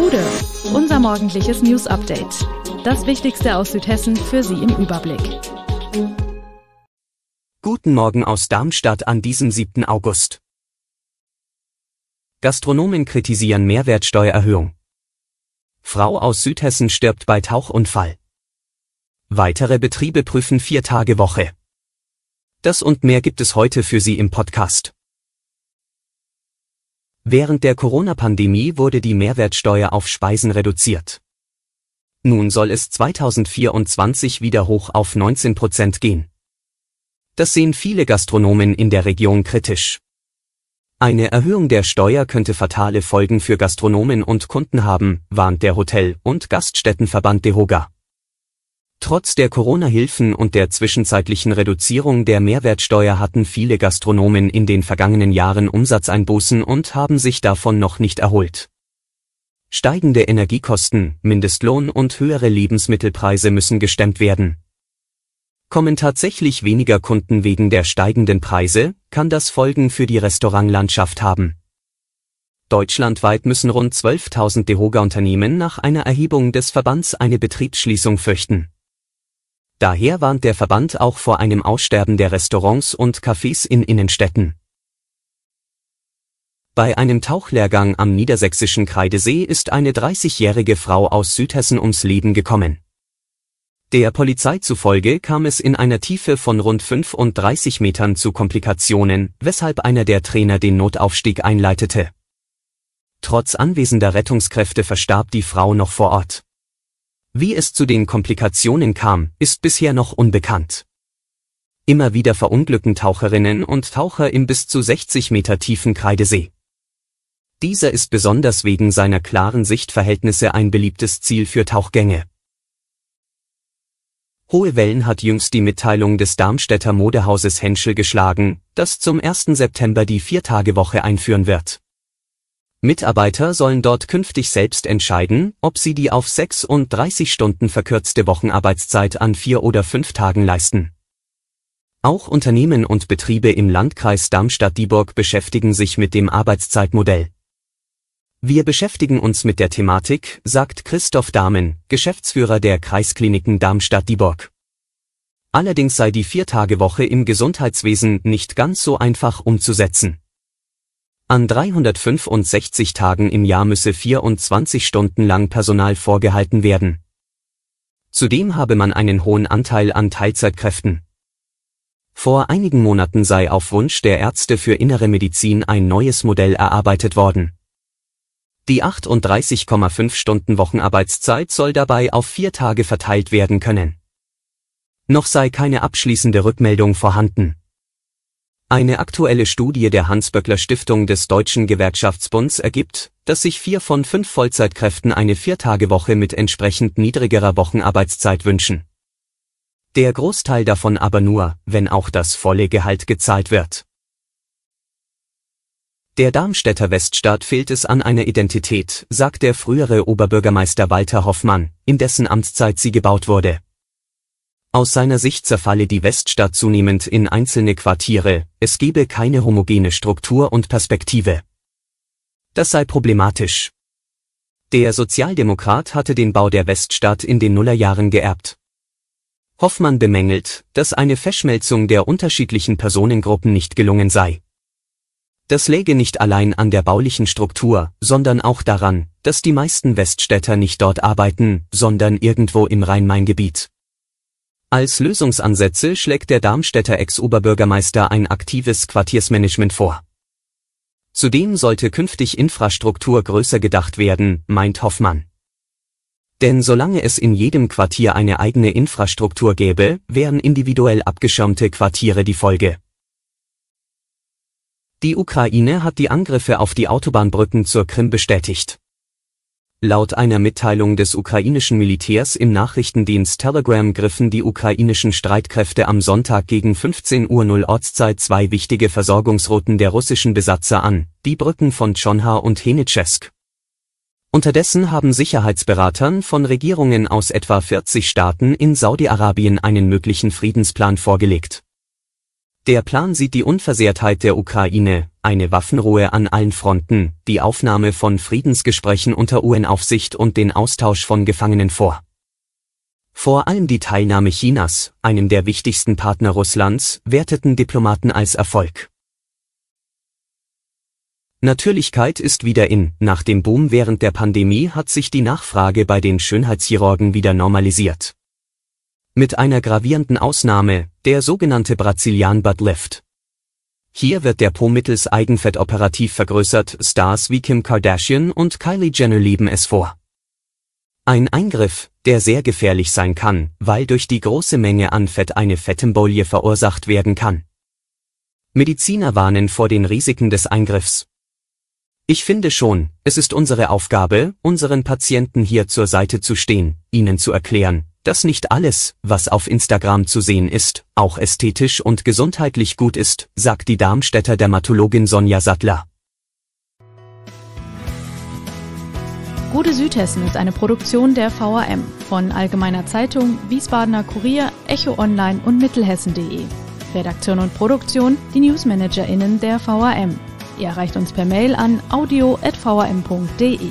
Hude, unser morgendliches News Update. Das Wichtigste aus Südhessen für Sie im Überblick. Guten Morgen aus Darmstadt an diesem 7. August. Gastronomen kritisieren Mehrwertsteuererhöhung. Frau aus Südhessen stirbt bei Tauchunfall. Weitere Betriebe prüfen Vier-Tage-Woche. Das und mehr gibt es heute für Sie im Podcast. Während der Corona-Pandemie wurde die Mehrwertsteuer auf Speisen reduziert. Nun soll es 2024 wieder hoch auf 19 Prozent gehen. Das sehen viele Gastronomen in der Region kritisch. Eine Erhöhung der Steuer könnte fatale Folgen für Gastronomen und Kunden haben, warnt der Hotel- und Gaststättenverband DeHoga. Trotz der Corona-Hilfen und der zwischenzeitlichen Reduzierung der Mehrwertsteuer hatten viele Gastronomen in den vergangenen Jahren Umsatzeinbußen und haben sich davon noch nicht erholt. Steigende Energiekosten, Mindestlohn und höhere Lebensmittelpreise müssen gestemmt werden. Kommen tatsächlich weniger Kunden wegen der steigenden Preise, kann das Folgen für die Restaurantlandschaft haben. Deutschlandweit müssen rund 12.000 Dehoga-Unternehmen nach einer Erhebung des Verbands eine Betriebsschließung fürchten. Daher warnt der Verband auch vor einem Aussterben der Restaurants und Cafés in Innenstädten. Bei einem Tauchlehrgang am niedersächsischen Kreidesee ist eine 30-jährige Frau aus Südhessen ums Leben gekommen. Der Polizei zufolge kam es in einer Tiefe von rund 35 Metern zu Komplikationen, weshalb einer der Trainer den Notaufstieg einleitete. Trotz anwesender Rettungskräfte verstarb die Frau noch vor Ort. Wie es zu den Komplikationen kam, ist bisher noch unbekannt. Immer wieder verunglücken Taucherinnen und Taucher im bis zu 60 Meter tiefen Kreidesee. Dieser ist besonders wegen seiner klaren Sichtverhältnisse ein beliebtes Ziel für Tauchgänge. Hohe Wellen hat jüngst die Mitteilung des Darmstädter Modehauses Henschel geschlagen, das zum 1. September die Viertagewoche einführen wird. Mitarbeiter sollen dort künftig selbst entscheiden, ob sie die auf 36 Stunden verkürzte Wochenarbeitszeit an vier oder fünf Tagen leisten. Auch Unternehmen und Betriebe im Landkreis Darmstadt-Dieburg beschäftigen sich mit dem Arbeitszeitmodell. Wir beschäftigen uns mit der Thematik, sagt Christoph Dahmen, Geschäftsführer der Kreiskliniken Darmstadt-Dieburg. Allerdings sei die Viertagewoche im Gesundheitswesen nicht ganz so einfach umzusetzen. An 365 Tagen im Jahr müsse 24 Stunden lang Personal vorgehalten werden. Zudem habe man einen hohen Anteil an Teilzeitkräften. Vor einigen Monaten sei auf Wunsch der Ärzte für innere Medizin ein neues Modell erarbeitet worden. Die 38,5 Stunden Wochenarbeitszeit soll dabei auf vier Tage verteilt werden können. Noch sei keine abschließende Rückmeldung vorhanden. Eine aktuelle Studie der Hans-Böckler-Stiftung des Deutschen Gewerkschaftsbunds ergibt, dass sich vier von fünf Vollzeitkräften eine Viertagewoche mit entsprechend niedrigerer Wochenarbeitszeit wünschen. Der Großteil davon aber nur, wenn auch das volle Gehalt gezahlt wird. Der Darmstädter Weststaat fehlt es an einer Identität, sagt der frühere Oberbürgermeister Walter Hoffmann, in dessen Amtszeit sie gebaut wurde. Aus seiner Sicht zerfalle die Weststadt zunehmend in einzelne Quartiere, es gebe keine homogene Struktur und Perspektive. Das sei problematisch. Der Sozialdemokrat hatte den Bau der Weststadt in den Nullerjahren geerbt. Hoffmann bemängelt, dass eine Verschmelzung der unterschiedlichen Personengruppen nicht gelungen sei. Das läge nicht allein an der baulichen Struktur, sondern auch daran, dass die meisten Weststädter nicht dort arbeiten, sondern irgendwo im Rhein-Main-Gebiet. Als Lösungsansätze schlägt der Darmstädter Ex-Oberbürgermeister ein aktives Quartiersmanagement vor. Zudem sollte künftig Infrastruktur größer gedacht werden, meint Hoffmann. Denn solange es in jedem Quartier eine eigene Infrastruktur gäbe, wären individuell abgeschirmte Quartiere die Folge. Die Ukraine hat die Angriffe auf die Autobahnbrücken zur Krim bestätigt. Laut einer Mitteilung des ukrainischen Militärs im Nachrichtendienst Telegram griffen die ukrainischen Streitkräfte am Sonntag gegen 15.00 Uhr Ortszeit zwei wichtige Versorgungsrouten der russischen Besatzer an, die Brücken von Chonha und Henetschesk. Unterdessen haben Sicherheitsberatern von Regierungen aus etwa 40 Staaten in Saudi-Arabien einen möglichen Friedensplan vorgelegt der Plan sieht die Unversehrtheit der Ukraine, eine Waffenruhe an allen Fronten, die Aufnahme von Friedensgesprächen unter UN-Aufsicht und den Austausch von Gefangenen vor. Vor allem die Teilnahme Chinas, einem der wichtigsten Partner Russlands, werteten Diplomaten als Erfolg. Natürlichkeit ist wieder in. Nach dem Boom während der Pandemie hat sich die Nachfrage bei den Schönheitschirurgen wieder normalisiert mit einer gravierenden Ausnahme, der sogenannte Brazilian Butt Lift. Hier wird der Po mittels Eigenfett operativ vergrößert, Stars wie Kim Kardashian und Kylie Jenner lieben es vor. Ein Eingriff, der sehr gefährlich sein kann, weil durch die große Menge an Fett eine Fettembolie verursacht werden kann. Mediziner warnen vor den Risiken des Eingriffs. Ich finde schon, es ist unsere Aufgabe, unseren Patienten hier zur Seite zu stehen, ihnen zu erklären, dass nicht alles, was auf Instagram zu sehen ist, auch ästhetisch und gesundheitlich gut ist, sagt die Darmstädter Dermatologin Sonja Sattler. Gute Südhessen ist eine Produktion der VRM von Allgemeiner Zeitung, Wiesbadener Kurier, Echo Online und Mittelhessen.de. Redaktion und Produktion, die NewsmanagerInnen der VRM. Ihr erreicht uns per Mail an audio.vrm.de.